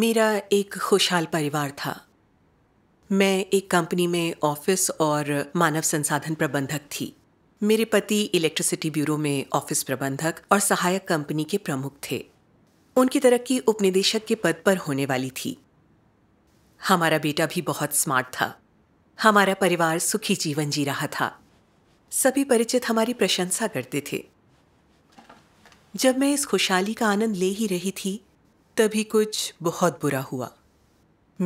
मेरा एक खुशहाल परिवार था मैं एक कंपनी में ऑफिस और मानव संसाधन प्रबंधक थी मेरे पति इलेक्ट्रिसिटी ब्यूरो में ऑफिस प्रबंधक और सहायक कंपनी के प्रमुख थे उनकी तरक्की उपनिदेशक के पद पर होने वाली थी हमारा बेटा भी बहुत स्मार्ट था हमारा परिवार सुखी जीवन जी रहा था सभी परिचित हमारी प्रशंसा करते थे जब मैं इस खुशहाली का आनंद ले ही रही थी तभी कुछ बहुत बुरा हुआ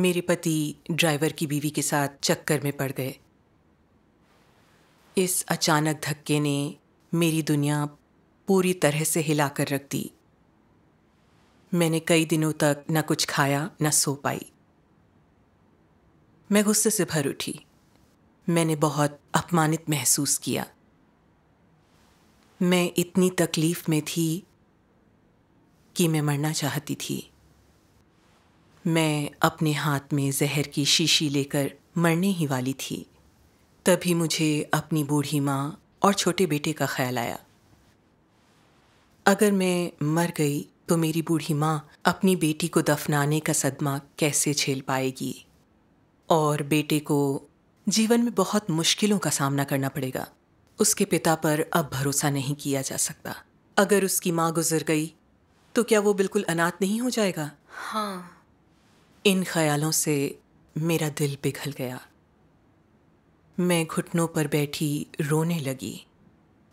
मेरे पति ड्राइवर की बीवी के साथ चक्कर में पड़ गए इस अचानक धक्के ने मेरी दुनिया पूरी तरह से हिला कर रख दी मैंने कई दिनों तक न कुछ खाया न सो पाई मैं गुस्से से भर उठी मैंने बहुत अपमानित महसूस किया मैं इतनी तकलीफ में थी कि मैं मरना चाहती थी मैं अपने हाथ में जहर की शीशी लेकर मरने ही वाली थी तभी मुझे अपनी बूढ़ी माँ और छोटे बेटे का ख्याल आया अगर मैं मर गई तो मेरी बूढ़ी माँ अपनी बेटी को दफनाने का सदमा कैसे झेल पाएगी और बेटे को जीवन में बहुत मुश्किलों का सामना करना पड़ेगा उसके पिता पर अब भरोसा नहीं किया जा सकता अगर उसकी माँ गुजर गई तो क्या वो बिल्कुल अनाथ नहीं हो जाएगा हाँ इन ख्यालों से मेरा दिल पिघल गया मैं घुटनों पर बैठी रोने लगी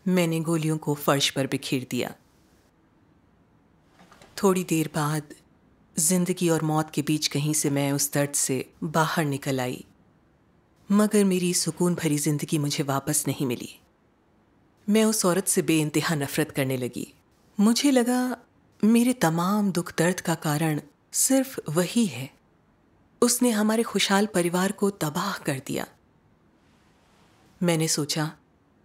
मैंने गोलियों को फर्श पर बिखेर दिया थोड़ी देर बाद जिंदगी और मौत के बीच कहीं से मैं उस दर्द से बाहर निकल आई मगर मेरी सुकून भरी जिंदगी मुझे वापस नहीं मिली मैं उस औरत से बे नफ़रत करने लगी मुझे लगा मेरे तमाम दुख दर्द का कारण सिर्फ वही है उसने हमारे खुशहाल परिवार को तबाह कर दिया मैंने सोचा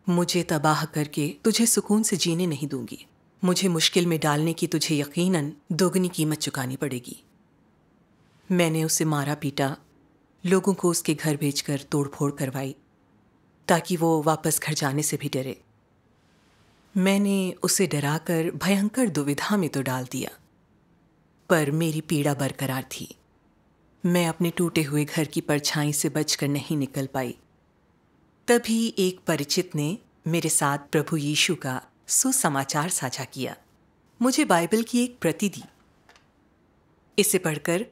मुझे तबाह करके तुझे सुकून से जीने नहीं दूंगी मुझे मुश्किल में डालने की तुझे यकीनन दोगुनी कीमत चुकानी पड़ेगी मैंने उसे मारा पीटा लोगों को उसके घर भेजकर तोड़फोड़ करवाई ताकि वो वापस घर जाने से भी डरे मैंने उसे डराकर भयंकर दुविधा में तो डाल दिया पर मेरी पीड़ा बरकरार थी मैं अपने टूटे हुए घर की परछाई से बचकर नहीं निकल पाई तभी एक परिचित ने मेरे साथ प्रभु यीशु का सुसमाचार साझा किया मुझे बाइबल की एक प्रति दी इसे पढ़कर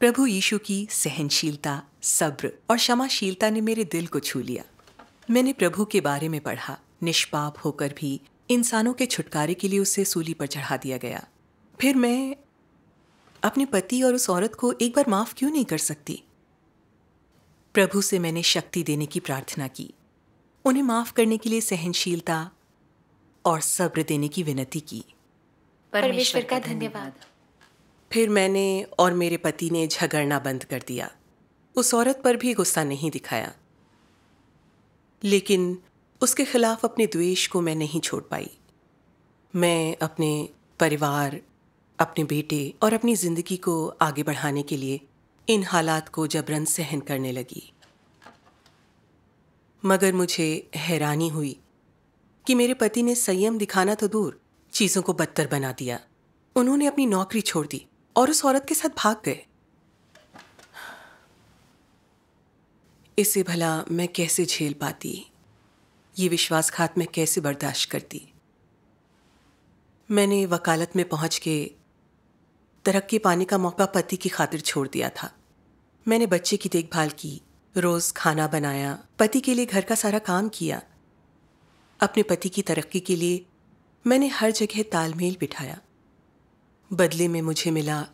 प्रभु यीशु की सहनशीलता सब्र और क्षमाशीलता ने मेरे दिल को छू लिया मैंने प्रभु के बारे में पढ़ा निष्पाप होकर भी इंसानों के छुटकारे के लिए उसे सूली पर चढ़ा दिया गया फिर मैं अपने पति और उस औरत को एक बार माफ़ क्यों नहीं कर सकती प्रभु से मैंने शक्ति देने की प्रार्थना की उन्हें माफ़ करने के लिए सहनशीलता और सब्र देने की विनती की परमेश्वर का धन्यवाद फिर मैंने और मेरे पति ने झगड़ना बंद कर दिया उस औरत पर भी गुस्सा नहीं दिखाया लेकिन उसके खिलाफ अपने द्वेष को मैं नहीं छोड़ पाई मैं अपने परिवार अपने बेटे और अपनी ज़िंदगी को आगे बढ़ाने के लिए इन हालात को जबरन सहन करने लगी मगर मुझे हैरानी हुई कि मेरे पति ने संयम दिखाना तो दूर चीज़ों को बदतर बना दिया उन्होंने अपनी नौकरी छोड़ दी और उस औरत के साथ भाग गए इसे भला मैं कैसे झेल पाती ये विश्वासघात मैं कैसे बर्दाश्त करती मैंने वकालत में पहुंच के तरक्की पाने का मौका पति की खातिर छोड़ दिया था मैंने बच्चे की देखभाल की रोज़ खाना बनाया पति के लिए घर का सारा काम किया अपने पति की तरक्की के लिए मैंने हर जगह तालमेल बिठाया बदले में मुझे मिला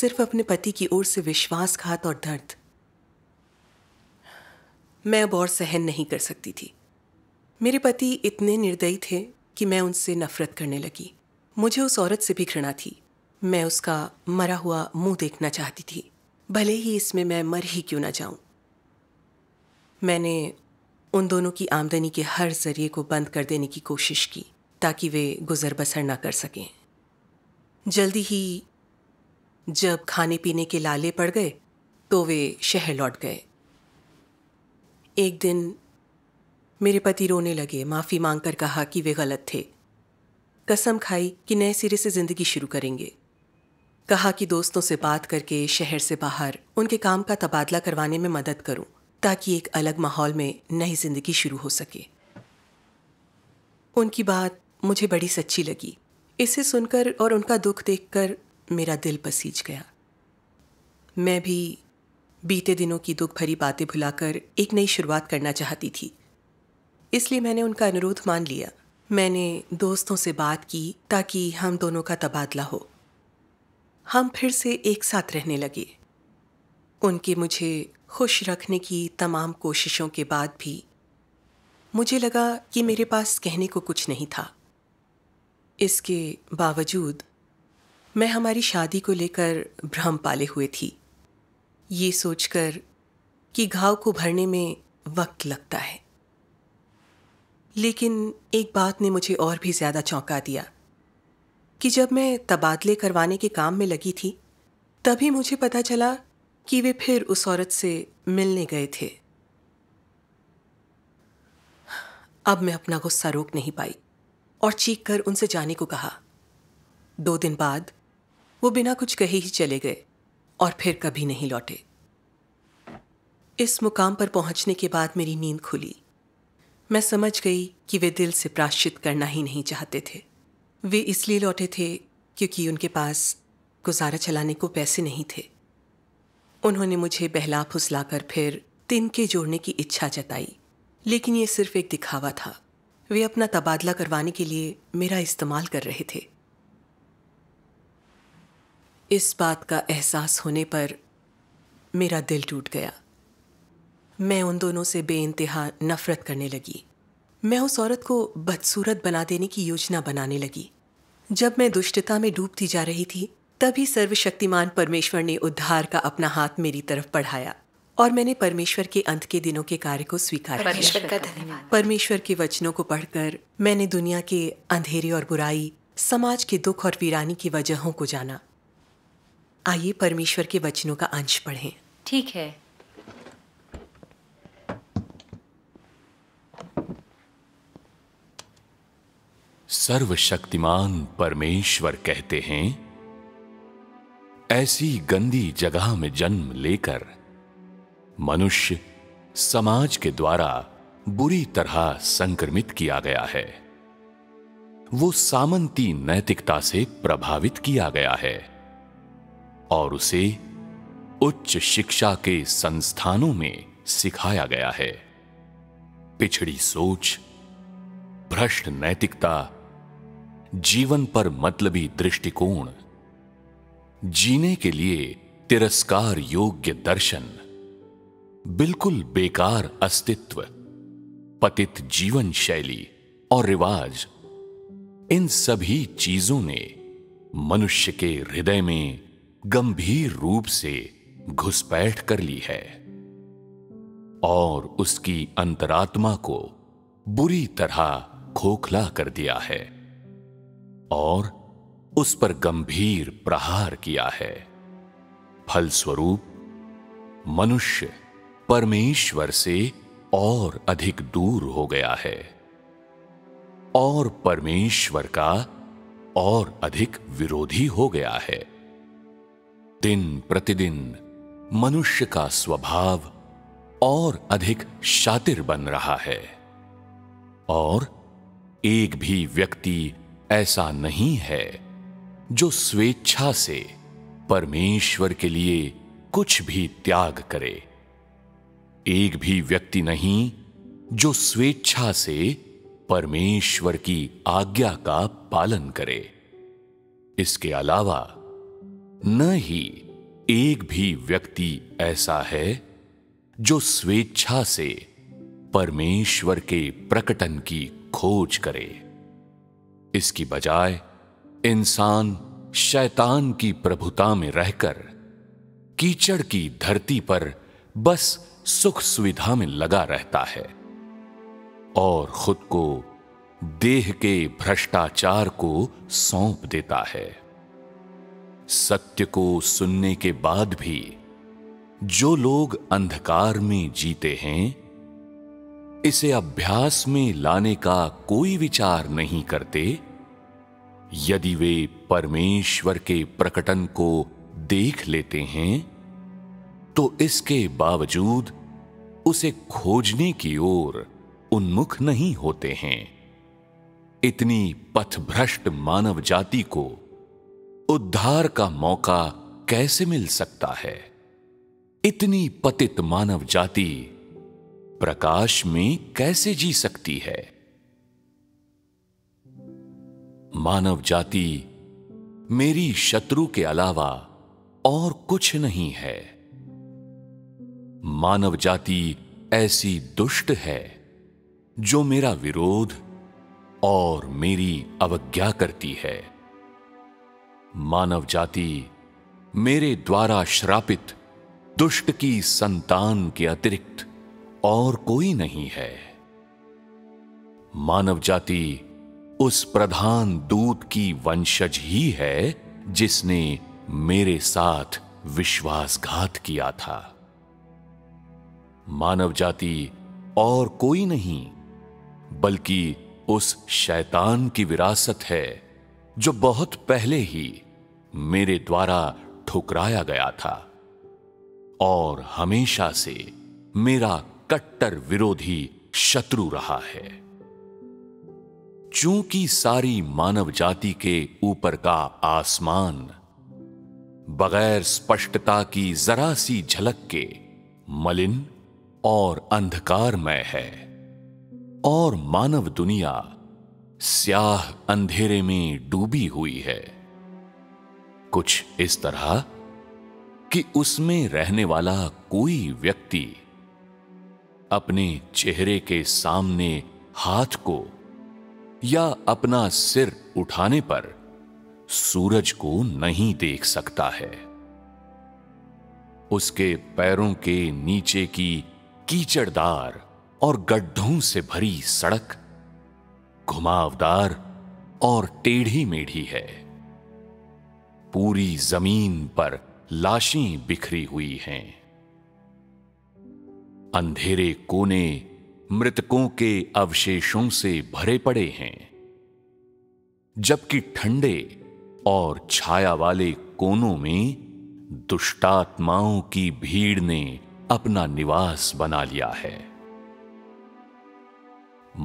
सिर्फ अपने पति की ओर से विश्वासघात और दर्द मैं अब और सहन नहीं कर सकती थी मेरे पति इतने निर्दयी थे कि मैं उनसे नफरत करने लगी मुझे उस औरत से भी घृणा थी मैं उसका मरा हुआ मुंह देखना चाहती थी भले ही इसमें मैं मर ही क्यों ना जाऊं मैंने उन दोनों की आमदनी के हर जरिए को बंद कर देने की कोशिश की ताकि वे गुजर बसर ना कर सकें जल्दी ही जब खाने पीने के लाले पड़ गए तो वे शहर लौट गए एक दिन मेरे पति रोने लगे माफ़ी मांग कर कहा कि वे गलत थे कसम खाई कि नए सिरे से ज़िंदगी शुरू करेंगे कहा कि दोस्तों से बात करके शहर से बाहर उनके काम का तबादला करवाने में मदद करूं ताकि एक अलग माहौल में नई ज़िंदगी शुरू हो सके उनकी बात मुझे बड़ी सच्ची लगी इसे सुनकर और उनका दुख देखकर मेरा दिल पसीज गया मैं भी बीते दिनों की दुख भरी बातें भुलाकर एक नई शुरुआत करना चाहती थी इसलिए मैंने उनका अनुरोध मान लिया मैंने दोस्तों से बात की ताकि हम दोनों का तबादला हो हम फिर से एक साथ रहने लगे उनके मुझे खुश रखने की तमाम कोशिशों के बाद भी मुझे लगा कि मेरे पास कहने को कुछ नहीं था इसके बावजूद मैं हमारी शादी को लेकर भ्रम पाले हुए थी ये सोचकर कि घाव को भरने में वक्त लगता है लेकिन एक बात ने मुझे और भी ज़्यादा चौंका दिया कि जब मैं तबादले करवाने के काम में लगी थी तभी मुझे पता चला कि वे फिर उस औरत से मिलने गए थे अब मैं अपना गुस्सा रोक नहीं पाई और चीख कर उनसे जाने को कहा दो दिन बाद वो बिना कुछ कहे ही चले गए और फिर कभी नहीं लौटे इस मुकाम पर पहुंचने के बाद मेरी नींद खुली मैं समझ गई कि वे दिल से प्राश्चित करना ही नहीं चाहते थे वे इसलिए लौटे थे क्योंकि उनके पास गुजारा चलाने को पैसे नहीं थे उन्होंने मुझे बहला फुसलाकर फिर तिनके के जोड़ने की इच्छा जताई लेकिन ये सिर्फ एक दिखावा था वे अपना तबादला करवाने के लिए मेरा इस्तेमाल कर रहे थे इस बात का एहसास होने पर मेरा दिल टूट गया मैं उन दोनों से बे इंतहा नफरत करने लगी मैं उस औरत को बदसूरत बना देने की योजना बनाने लगी जब मैं दुष्टता में डूबती जा रही थी तभी सर्वशक्तिमान परमेश्वर ने उद्धार का अपना हाथ मेरी तरफ बढ़ाया और मैंने परमेश्वर के अंत के दिनों के कार्य को स्वीकार परमेश्वर का धन्यवाद परमेश्वर के वचनों को पढ़कर मैंने दुनिया के अंधेरे और बुराई समाज के दुख और वीरानी की वजहों को जाना आइए परमेश्वर के वचनों का अंश पढ़ें ठीक है सर्वशक्तिमान परमेश्वर कहते हैं ऐसी गंदी जगह में जन्म लेकर मनुष्य समाज के द्वारा बुरी तरह संक्रमित किया गया है वो सामंती नैतिकता से प्रभावित किया गया है और उसे उच्च शिक्षा के संस्थानों में सिखाया गया है पिछड़ी सोच भ्रष्ट नैतिकता जीवन पर मतलबी दृष्टिकोण जीने के लिए तिरस्कार योग्य दर्शन बिल्कुल बेकार अस्तित्व पतित जीवन शैली और रिवाज इन सभी चीजों ने मनुष्य के हृदय में गंभीर रूप से घुसपैठ कर ली है और उसकी अंतरात्मा को बुरी तरह खोखला कर दिया है और उस पर गंभीर प्रहार किया है फलस्वरूप मनुष्य परमेश्वर से और अधिक दूर हो गया है और परमेश्वर का और अधिक विरोधी हो गया है दिन प्रतिदिन मनुष्य का स्वभाव और अधिक शातिर बन रहा है और एक भी व्यक्ति ऐसा नहीं है जो स्वेच्छा से परमेश्वर के लिए कुछ भी त्याग करे एक भी व्यक्ति नहीं जो स्वेच्छा से परमेश्वर की आज्ञा का पालन करे इसके अलावा न ही एक भी व्यक्ति ऐसा है जो स्वेच्छा से परमेश्वर के प्रकटन की खोज करे इसकी बजाय इंसान शैतान की प्रभुता में रहकर कीचड़ की धरती पर बस सुख सुविधा में लगा रहता है और खुद को देह के भ्रष्टाचार को सौंप देता है सत्य को सुनने के बाद भी जो लोग अंधकार में जीते हैं इसे अभ्यास में लाने का कोई विचार नहीं करते यदि वे परमेश्वर के प्रकटन को देख लेते हैं तो इसके बावजूद उसे खोजने की ओर उन्मुख नहीं होते हैं इतनी पथभ्रष्ट मानव जाति को उद्धार का मौका कैसे मिल सकता है इतनी पतित मानव जाति प्रकाश में कैसे जी सकती है मानव जाति मेरी शत्रु के अलावा और कुछ नहीं है मानव जाति ऐसी दुष्ट है जो मेरा विरोध और मेरी अवज्ञा करती है मानव जाति मेरे द्वारा श्रापित दुष्ट की संतान के अतिरिक्त और कोई नहीं है मानव जाति उस प्रधान दूत की वंशज ही है जिसने मेरे साथ विश्वासघात किया था मानव जाति और कोई नहीं बल्कि उस शैतान की विरासत है जो बहुत पहले ही मेरे द्वारा ठुकराया गया था और हमेशा से मेरा कट्टर विरोधी शत्रु रहा है चूंकि सारी मानव जाति के ऊपर का आसमान बगैर स्पष्टता की जरा सी झलक के मलिन और अंधकारमय है और मानव दुनिया स्याह अंधेरे में डूबी हुई है कुछ इस तरह कि उसमें रहने वाला कोई व्यक्ति अपने चेहरे के सामने हाथ को या अपना सिर उठाने पर सूरज को नहीं देख सकता है उसके पैरों के नीचे की कीचड़दार और गड्ढों से भरी सड़क घुमावदार और टेढ़ी मेढ़ी है पूरी जमीन पर लाशें बिखरी हुई हैं अंधेरे कोने मृतकों के अवशेषों से भरे पड़े हैं जबकि ठंडे और छाया वाले कोनों में दुष्टात्माओं की भीड़ ने अपना निवास बना लिया है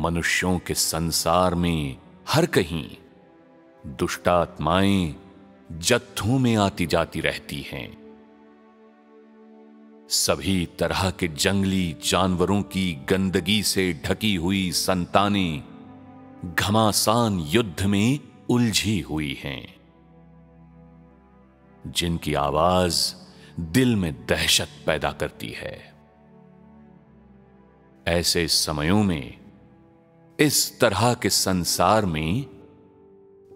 मनुष्यों के संसार में हर कहीं दुष्टात्माएं जत्थों में आती जाती रहती हैं सभी तरह के जंगली जानवरों की गंदगी से ढकी हुई संताने घमासान युद्ध में उलझी हुई हैं जिनकी आवाज दिल में दहशत पैदा करती है ऐसे समयों में इस तरह के संसार में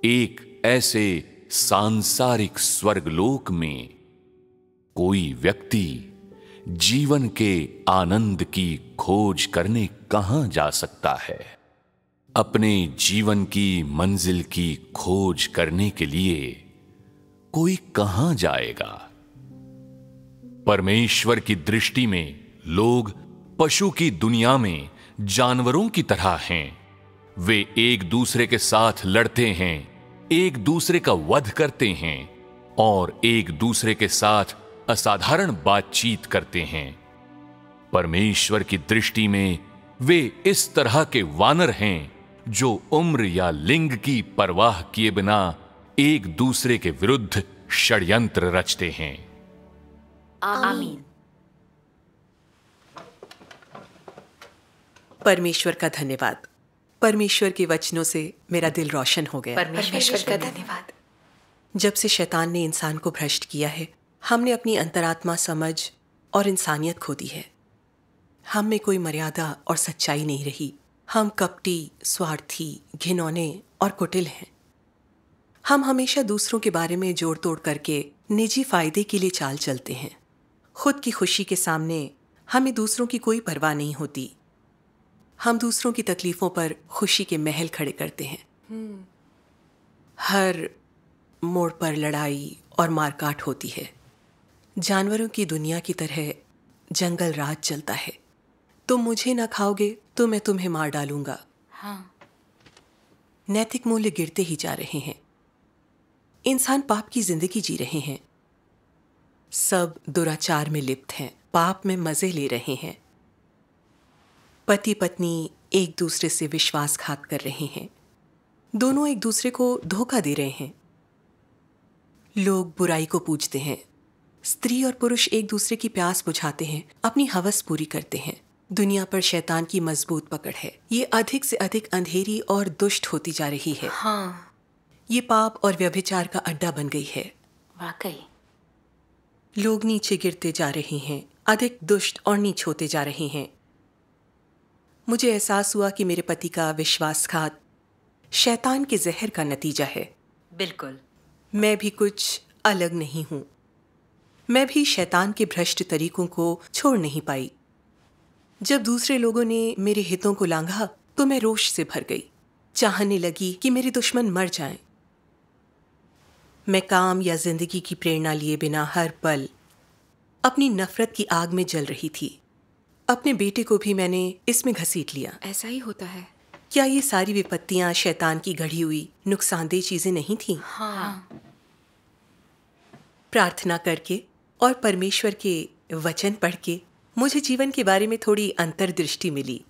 एक ऐसे सांसारिक स्वर्गलोक में कोई व्यक्ति जीवन के आनंद की खोज करने कहां जा सकता है अपने जीवन की मंजिल की खोज करने के लिए कोई कहां जाएगा परमेश्वर की दृष्टि में लोग पशु की दुनिया में जानवरों की तरह हैं वे एक दूसरे के साथ लड़ते हैं एक दूसरे का वध करते हैं और एक दूसरे के साथ असाधारण बातचीत करते हैं परमेश्वर की दृष्टि में वे इस तरह के वानर हैं जो उम्र या लिंग की परवाह किए बिना एक दूसरे के विरुद्ध षड्यंत्र रचते हैं आमीन परमेश्वर का धन्यवाद परमेश्वर के वचनों से मेरा दिल रोशन हो गया परमेश्वर, परमेश्वर का धन्यवाद जब से शैतान ने इंसान को भ्रष्ट किया है हमने अपनी अंतरात्मा समझ और इंसानियत खो दी है हम में कोई मर्यादा और सच्चाई नहीं रही हम कपटी स्वार्थी घिनौने और कुटिल हैं हम हमेशा दूसरों के बारे में जोड़ तोड़ करके निजी फायदे के लिए चाल चलते हैं खुद की खुशी के सामने हमें दूसरों की कोई परवाह नहीं होती हम दूसरों की तकलीफ़ों पर खुशी के महल खड़े करते हैं हम्म। हर मोड़ पर लड़ाई और मारकाट होती है जानवरों की दुनिया की तरह जंगल राज चलता है तुम मुझे ना खाओगे तो मैं तुम्हें मार डालूंगा हाँ नैतिक मूल्य गिरते ही जा रहे हैं इंसान पाप की जिंदगी जी रहे हैं सब दुराचार में लिप्त हैं पाप में मजे ले रहे हैं पति पत्नी एक दूसरे से विश्वासघात कर रहे हैं दोनों एक दूसरे को धोखा दे रहे हैं लोग बुराई को पूजते हैं स्त्री और पुरुष एक दूसरे की प्यास बुझाते हैं अपनी हवस पूरी करते हैं दुनिया पर शैतान की मजबूत पकड़ है ये अधिक से अधिक अंधेरी और दुष्ट होती जा रही है हाँ। ये पाप और व्यभिचार का अड्डा बन गई है वाकई लोग नीचे गिरते जा रहे हैं अधिक दुष्ट और नीच होते जा रहे हैं मुझे एहसास हुआ कि मेरे पति का विश्वासघात शैतान के जहर का नतीजा है बिल्कुल मैं भी कुछ अलग नहीं हूँ मैं भी शैतान के भ्रष्ट तरीकों को छोड़ नहीं पाई जब दूसरे लोगों ने मेरे हितों को लांघा तो मैं रोष से भर गई चाहने लगी कि मेरे दुश्मन मर जाएं। मैं काम या जिंदगी की प्रेरणा लिए बिना हर पल अपनी नफरत की आग में जल रही थी अपने बेटे को भी मैंने इसमें घसीट लिया ऐसा ही होता है क्या ये सारी विपत्तियां शैतान की घड़ी हुई नुकसानदेह चीजें नहीं थी हाँ। प्रार्थना करके और परमेश्वर के वचन पढ़ के मुझे जीवन के बारे में थोड़ी अंतर्दृष्टि मिली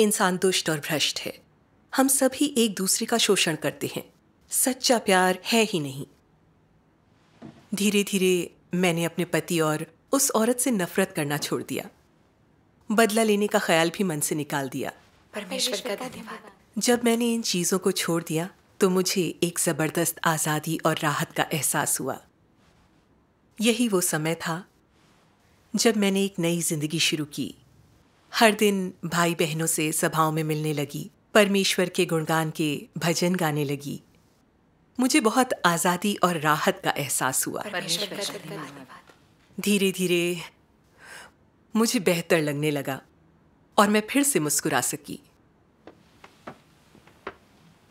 इंसान दुष्ट और भ्रष्ट है हम सभी एक दूसरे का शोषण करते हैं सच्चा प्यार है ही नहीं धीरे धीरे मैंने अपने पति और उस औरत से नफरत करना छोड़ दिया बदला लेने का ख्याल भी मन से निकाल दिया परमेश्वर का धन्यवाद जब मैंने इन चीज़ों को छोड़ दिया तो मुझे एक ज़बरदस्त आज़ादी और राहत का एहसास हुआ यही वो समय था जब मैंने एक नई जिंदगी शुरू की हर दिन भाई बहनों से सभाओं में मिलने लगी परमेश्वर के गुणगान के भजन गाने लगी मुझे बहुत आज़ादी और राहत का एहसास हुआ धीरे धीरे मुझे बेहतर लगने लगा और मैं फिर से मुस्कुरा सकी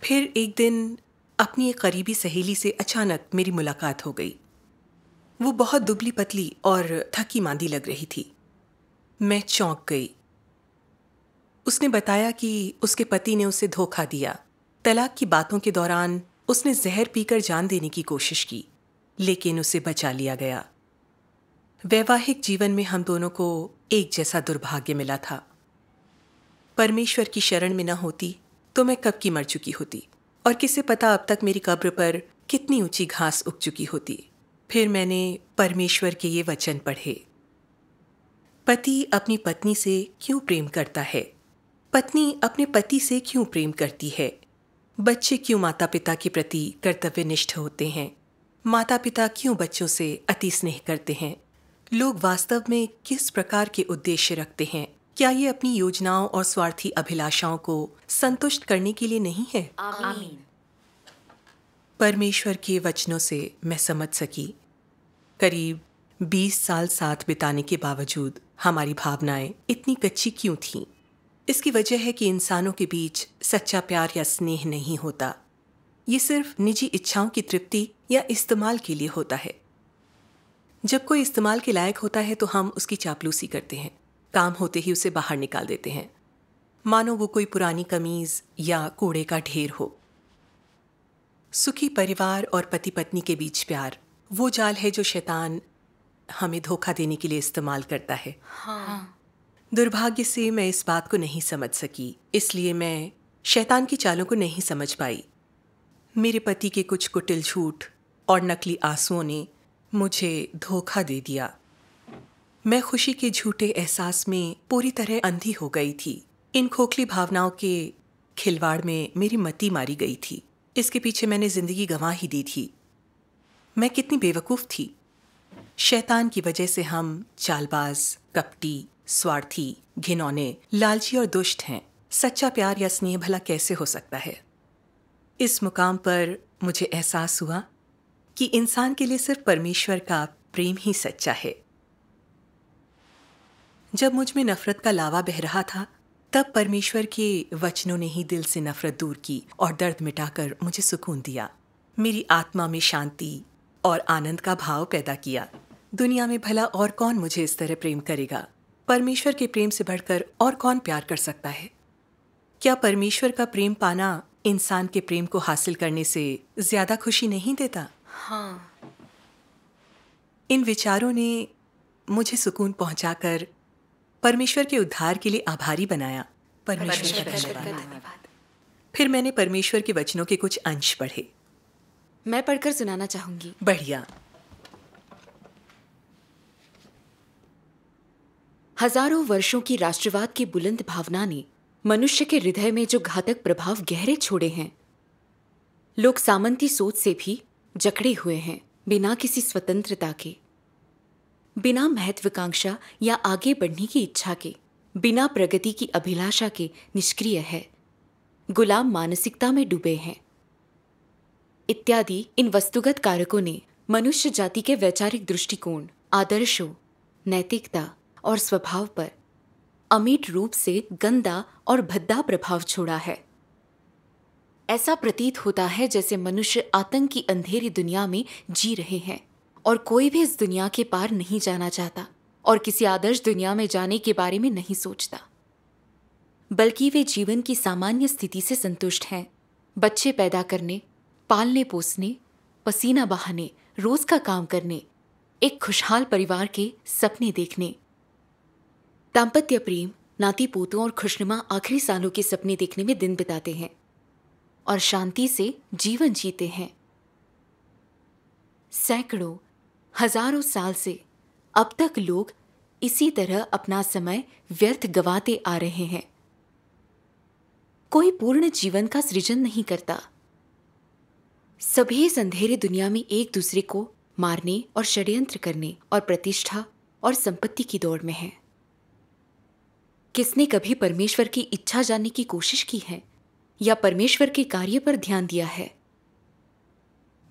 फिर एक दिन अपनी एक करीबी सहेली से अचानक मेरी मुलाकात हो गई वो बहुत दुबली पतली और थकी मांदी लग रही थी मैं चौंक गई उसने बताया कि उसके पति ने उसे धोखा दिया तलाक की बातों के दौरान उसने जहर पीकर जान देने की कोशिश की लेकिन उसे बचा लिया गया वैवाहिक जीवन में हम दोनों को एक जैसा दुर्भाग्य मिला था परमेश्वर की शरण में न होती तो मैं कब की मर चुकी होती और किसे पता अब तक मेरी कब्र पर कितनी ऊंची घास उग चुकी होती फिर मैंने परमेश्वर के ये वचन पढ़े पति अपनी पत्नी से क्यों प्रेम करता है पत्नी अपने पति से क्यों प्रेम करती है बच्चे क्यों माता पिता के प्रति कर्तव्यनिष्ठ होते हैं माता पिता क्यों बच्चों से अति स्नेह करते हैं लोग वास्तव में किस प्रकार के उद्देश्य रखते हैं क्या ये अपनी योजनाओं और स्वार्थी अभिलाषाओं को संतुष्ट करने के लिए नहीं है आमीन। परमेश्वर के वचनों से मैं समझ सकी करीब बीस साल साथ बिताने के बावजूद हमारी भावनाएं इतनी कच्ची क्यों थीं इसकी वजह है कि इंसानों के बीच सच्चा प्यार या स्नेह नहीं होता ये सिर्फ निजी इच्छाओं की तृप्ति या इस्तेमाल के लिए होता है जब कोई इस्तेमाल के लायक होता है तो हम उसकी चापलूसी करते हैं काम होते ही उसे बाहर निकाल देते हैं मानो वो कोई पुरानी कमीज या कूड़े का ढेर हो सुखी परिवार और पति पत्नी के बीच प्यार वो जाल है जो शैतान हमें धोखा देने के लिए इस्तेमाल करता है हाँ।, हाँ। दुर्भाग्य से मैं इस बात को नहीं समझ सकी इसलिए मैं शैतान की चालों को नहीं समझ पाई मेरे पति के कुछ कुटिल झूठ और नकली आंसुओं ने मुझे धोखा दे दिया मैं खुशी के झूठे एहसास में पूरी तरह अंधी हो गई थी इन खोखली भावनाओं के खिलवाड़ में मेरी मती मारी गई थी इसके पीछे मैंने ज़िंदगी गंवा ही दी थी मैं कितनी बेवकूफ़ थी शैतान की वजह से हम चालबाज कपटी स्वार्थी घिनौने लालची और दुष्ट हैं सच्चा प्यार या स्नेह भला कैसे हो सकता है इस मुकाम पर मुझे एहसास हुआ कि इंसान के लिए सिर्फ परमेश्वर का प्रेम ही सच्चा है जब मुझ में नफरत का लावा बह रहा था तब परमेश्वर के वचनों ने ही दिल से नफरत दूर की और दर्द मिटाकर मुझे सुकून दिया मेरी आत्मा में शांति और आनंद का भाव पैदा किया दुनिया में भला और कौन मुझे इस तरह प्रेम करेगा परमेश्वर के प्रेम से बढ़कर और कौन प्यार कर सकता है क्या परमेश्वर का प्रेम पाना इंसान के प्रेम को हासिल करने से ज्यादा खुशी नहीं देता हाँ इन विचारों ने मुझे सुकून पहुंचाकर परमेश्वर के उद्धार के लिए आभारी बनाया परमेश्वर का धन्यवाद फिर मैंने परमेश्वर के वचनों के कुछ अंश पढ़े मैं पढ़कर सुनाना चाहूंगी बढ़िया हजारों वर्षों की राष्ट्रवाद की बुलंद भावना ने मनुष्य के हृदय में जो घातक प्रभाव गहरे छोड़े हैं लोग सामंती सोच से भी जकड़े हुए हैं बिना किसी स्वतंत्रता के बिना महत्वाकांक्षा या आगे बढ़ने की इच्छा के बिना प्रगति की अभिलाषा के निष्क्रिय है गुलाम मानसिकता में डूबे हैं इत्यादि इन वस्तुगत कारकों ने मनुष्य जाति के वैचारिक दृष्टिकोण आदर्शों नैतिकता और स्वभाव पर अमीट रूप से गंदा और भद्दा प्रभाव छोड़ा है ऐसा प्रतीत होता है जैसे मनुष्य आतंक की अंधेरी दुनिया में जी रहे हैं और कोई भी इस दुनिया के पार नहीं जाना चाहता और किसी आदर्श दुनिया में जाने के बारे में नहीं सोचता बल्कि वे जीवन की सामान्य स्थिति से संतुष्ट हैं बच्चे पैदा करने पालने पोसने पसीना बहाने रोज का काम करने एक खुशहाल परिवार के सपने देखने दाम्पत्य प्रेम नाती पोतों और खुशनुमा आखिरी सालों के सपने देखने में दिन बिताते हैं और शांति से जीवन जीते हैं सैकड़ों हजारों साल से अब तक लोग इसी तरह अपना समय व्यर्थ गवाते आ रहे हैं कोई पूर्ण जीवन का सृजन नहीं करता सभी संधेरे अंधेरे दुनिया में एक दूसरे को मारने और षड्यंत्र करने और प्रतिष्ठा और संपत्ति की दौड़ में है किसने कभी परमेश्वर की इच्छा जानने की कोशिश की है या परमेश्वर के कार्य पर ध्यान दिया है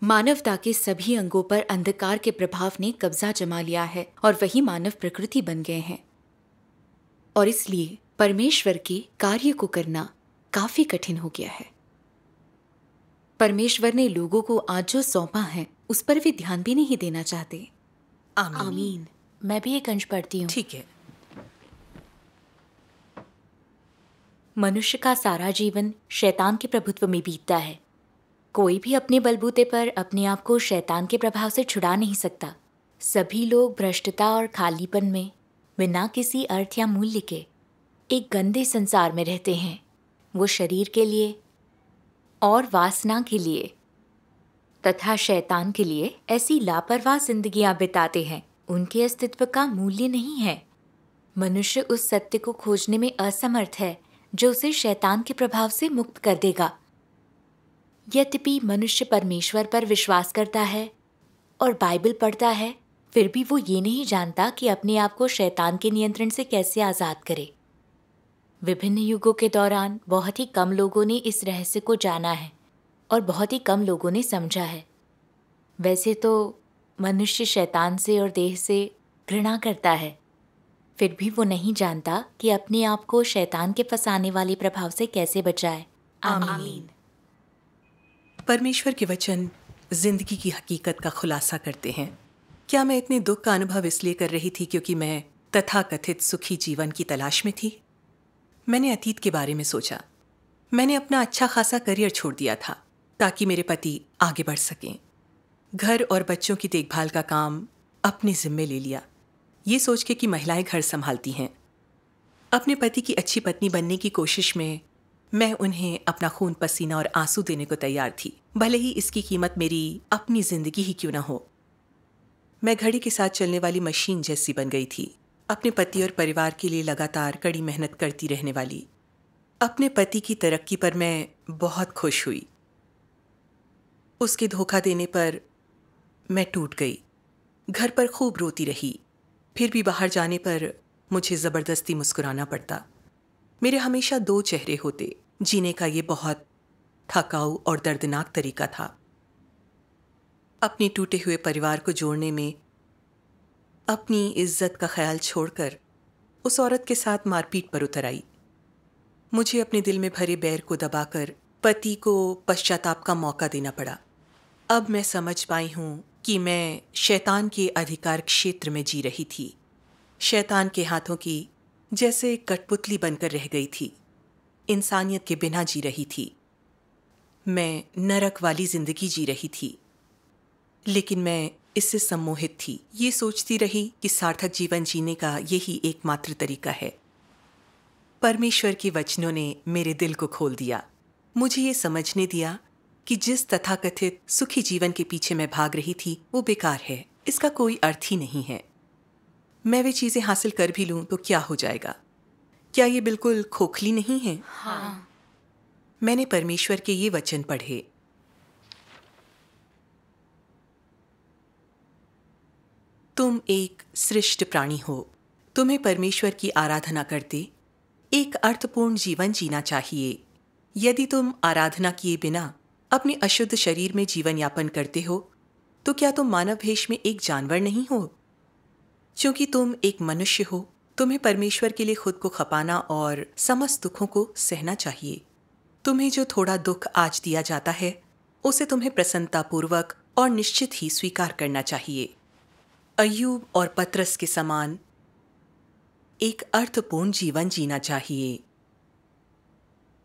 मानवता के सभी अंगों पर अंधकार के प्रभाव ने कब्जा जमा लिया है और वही मानव प्रकृति बन गए हैं और इसलिए परमेश्वर के कार्य को करना काफी कठिन हो गया है परमेश्वर ने लोगों को आज जो सौंपा है उस पर भी ध्यान भी नहीं देना चाहते आमीन, आमीन। मैं भी एक अंश पढ़ती हूँ ठीक है मनुष्य का सारा जीवन शैतान के प्रभुत्व में बीतता है कोई भी अपने बलबूते पर अपने आप को शैतान के प्रभाव से छुड़ा नहीं सकता सभी लोग भ्रष्टता और खालीपन में बिना किसी अर्थ या मूल्य के एक गंदे संसार में रहते हैं वो शरीर के लिए और वासना के लिए तथा शैतान के लिए ऐसी लापरवाह जिंदगियां बिताते हैं उनके अस्तित्व का मूल्य नहीं है मनुष्य उस सत्य को खोजने में असमर्थ है जो उसे शैतान के प्रभाव से मुक्त कर देगा यद्यपि मनुष्य परमेश्वर पर विश्वास करता है और बाइबल पढ़ता है फिर भी वो ये नहीं जानता कि अपने आप को शैतान के नियंत्रण से कैसे आज़ाद करे विभिन्न युगों के दौरान बहुत ही कम लोगों ने इस रहस्य को जाना है और बहुत ही कम लोगों ने समझा है वैसे तो मनुष्य शैतान से और देह से घृणा करता है फिर भी वो नहीं जानता कि अपने आप को शैतान के फंसाने वाले प्रभाव से कैसे बचाए आमीन। परमेश्वर के वचन जिंदगी की हकीकत का खुलासा करते हैं क्या मैं इतने दुख का अनुभव इसलिए कर रही थी क्योंकि मैं तथाकथित सुखी जीवन की तलाश में थी मैंने अतीत के बारे में सोचा मैंने अपना अच्छा खासा करियर छोड़ दिया था ताकि मेरे पति आगे बढ़ सकें घर और बच्चों की देखभाल का काम अपने जिम्मे ले लिया ये सोच के कि महिलाएं घर संभालती हैं अपने पति की अच्छी पत्नी बनने की कोशिश में मैं उन्हें अपना खून पसीना और आंसू देने को तैयार थी भले ही इसकी कीमत मेरी अपनी जिंदगी ही क्यों ना हो मैं घड़ी के साथ चलने वाली मशीन जैसी बन गई थी अपने पति और परिवार के लिए लगातार कड़ी मेहनत करती रहने वाली अपने पति की तरक्की पर मैं बहुत खुश हुई उसके धोखा देने पर मैं टूट गई घर पर खूब रोती रही फिर भी बाहर जाने पर मुझे ज़बरदस्ती मुस्कुराना पड़ता मेरे हमेशा दो चेहरे होते जीने का ये बहुत थकाऊ और दर्दनाक तरीका था अपने टूटे हुए परिवार को जोड़ने में अपनी इज्जत का ख्याल छोड़कर उस औरत के साथ मारपीट पर उतर आई मुझे अपने दिल में भरे बैर को दबाकर पति को पश्चाताप का मौका देना पड़ा अब मैं समझ पाई हूँ कि मैं शैतान के अधिकार क्षेत्र में जी रही थी शैतान के हाथों की जैसे कठपुतली बनकर रह गई थी इंसानियत के बिना जी रही थी मैं नरक वाली जिंदगी जी रही थी लेकिन मैं इससे सम्मोहित थी ये सोचती रही कि सार्थक जीवन जीने का यही एकमात्र तरीका है परमेश्वर के वचनों ने मेरे दिल को खोल दिया मुझे ये समझने दिया कि जिस तथाकथित सुखी जीवन के पीछे मैं भाग रही थी वो बेकार है इसका कोई अर्थ ही नहीं है मैं वे चीज़ें हासिल कर भी लूँ तो क्या हो जाएगा क्या ये बिल्कुल खोखली नहीं है हाँ। मैंने परमेश्वर के ये वचन पढ़े तुम एक श्रेष्ठ प्राणी हो तुम्हें परमेश्वर की आराधना करते एक अर्थपूर्ण जीवन जीना चाहिए यदि तुम आराधना किए बिना अपने अशुद्ध शरीर में जीवन यापन करते हो तो क्या तुम मानव भेष में एक जानवर नहीं हो क्योंकि तुम एक मनुष्य हो तुम्हें परमेश्वर के लिए खुद को खपाना और समस्त दुखों को सहना चाहिए तुम्हें जो थोड़ा दुख आज दिया जाता है उसे तुम्हें प्रसन्नतापूर्वक और निश्चित ही स्वीकार करना चाहिए अयूब और पत्रस के समान एक अर्थपूर्ण जीवन जीना चाहिए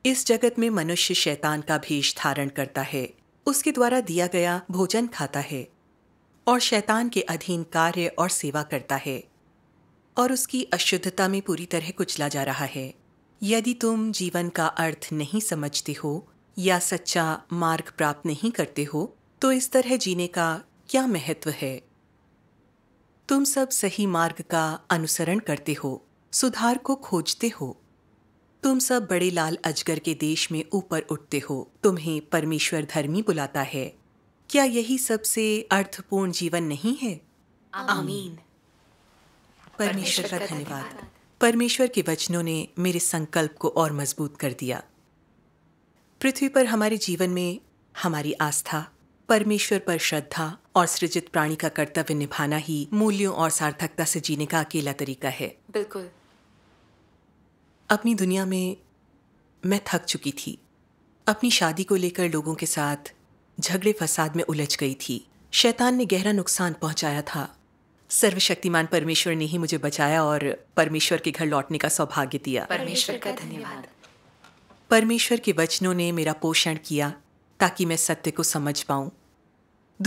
इस जगत में मनुष्य शैतान का भेष धारण करता है उसके द्वारा दिया गया भोजन खाता है और शैतान के अधीन कार्य और सेवा करता है और उसकी अशुद्धता में पूरी तरह कुचला जा रहा है यदि तुम जीवन का अर्थ नहीं समझते हो या सच्चा मार्ग प्राप्त नहीं करते हो तो इस तरह जीने का क्या महत्व है तुम सब सही मार्ग का अनुसरण करते हो सुधार को खोजते हो तुम सब बड़े लाल अजगर के देश में ऊपर उठते हो तुम्हें परमेश्वर धर्मी बुलाता है क्या यही सबसे अर्थपूर्ण जीवन नहीं है आमीन परमेश्वर का धन्यवाद परमेश्वर के वचनों ने मेरे संकल्प को और मजबूत कर दिया पृथ्वी पर हमारे जीवन में हमारी आस्था परमेश्वर पर श्रद्धा और सृजित प्राणी का कर्तव्य निभाना ही मूल्यों और सार्थकता से जीने का अकेला तरीका है बिल्कुल अपनी दुनिया में मैं थक चुकी थी अपनी शादी को लेकर लोगों के साथ झगड़े फसाद में उलझ गई थी शैतान ने गहरा नुकसान पहुंचाया था सर्वशक्तिमान परमेश्वर ने ही मुझे बचाया और परमेश्वर के घर लौटने का सौभाग्य दिया परमेश्वर का धन्यवाद परमेश्वर के वचनों ने मेरा पोषण किया ताकि मैं सत्य को समझ पाऊं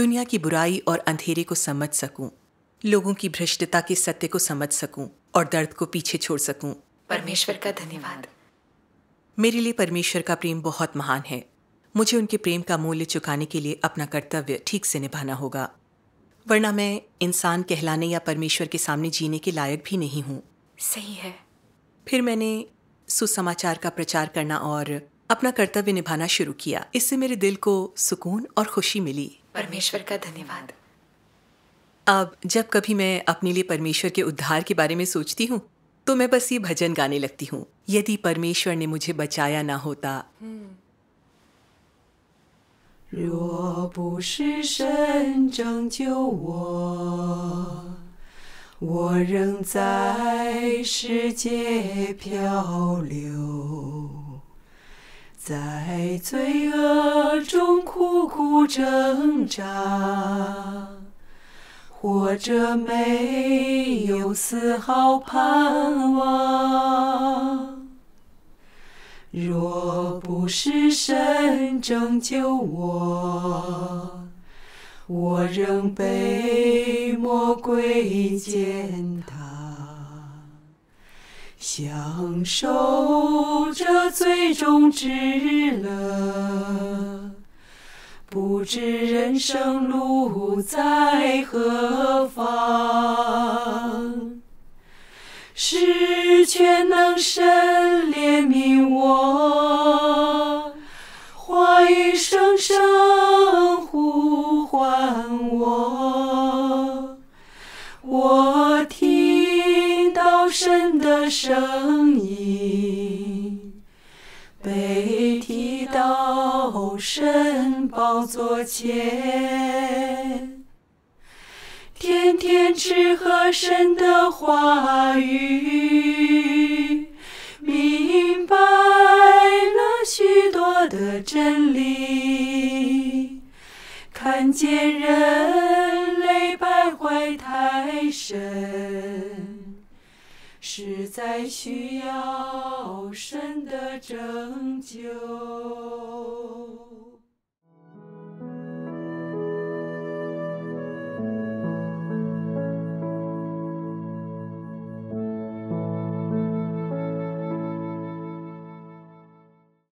दुनिया की बुराई और अंधेरे को समझ सकूँ लोगों की भ्रष्टता के सत्य को समझ सकूँ और दर्द को पीछे छोड़ सकूँ परमेश्वर का धन्यवाद मेरे लिए परमेश्वर का प्रेम बहुत महान है मुझे उनके प्रेम का मूल्य चुकाने के लिए अपना कर्तव्य ठीक से निभाना होगा वरना मैं इंसान कहलाने या परमेश्वर के सामने जीने के लायक भी नहीं हूँ सही है फिर मैंने सुसमाचार का प्रचार करना और अपना कर्तव्य निभाना शुरू किया इससे मेरे दिल को सुकून और खुशी मिली परमेश्वर का धन्यवाद अब जब कभी मैं अपने लिए परमेश्वर के उद्धार के बारे में सोचती हूँ तो मैं बस ये भजन गाने लगती हूँ यदि परमेश्वर ने मुझे बचाया ना होता हम्म। 若不是神拯救我，我仍在世界漂流，在罪恶中苦苦挣扎，活着没有丝毫盼望。若不是神拯救我，我仍被魔鬼践踏，享受着最终之乐，不知人生路在何方。是全能神怜悯我，话语声声呼唤我，我听到神的声音，被提到神宝座前。听和神的话语，明白了许多的真理，看见人类败坏太深，实在需要神的拯救。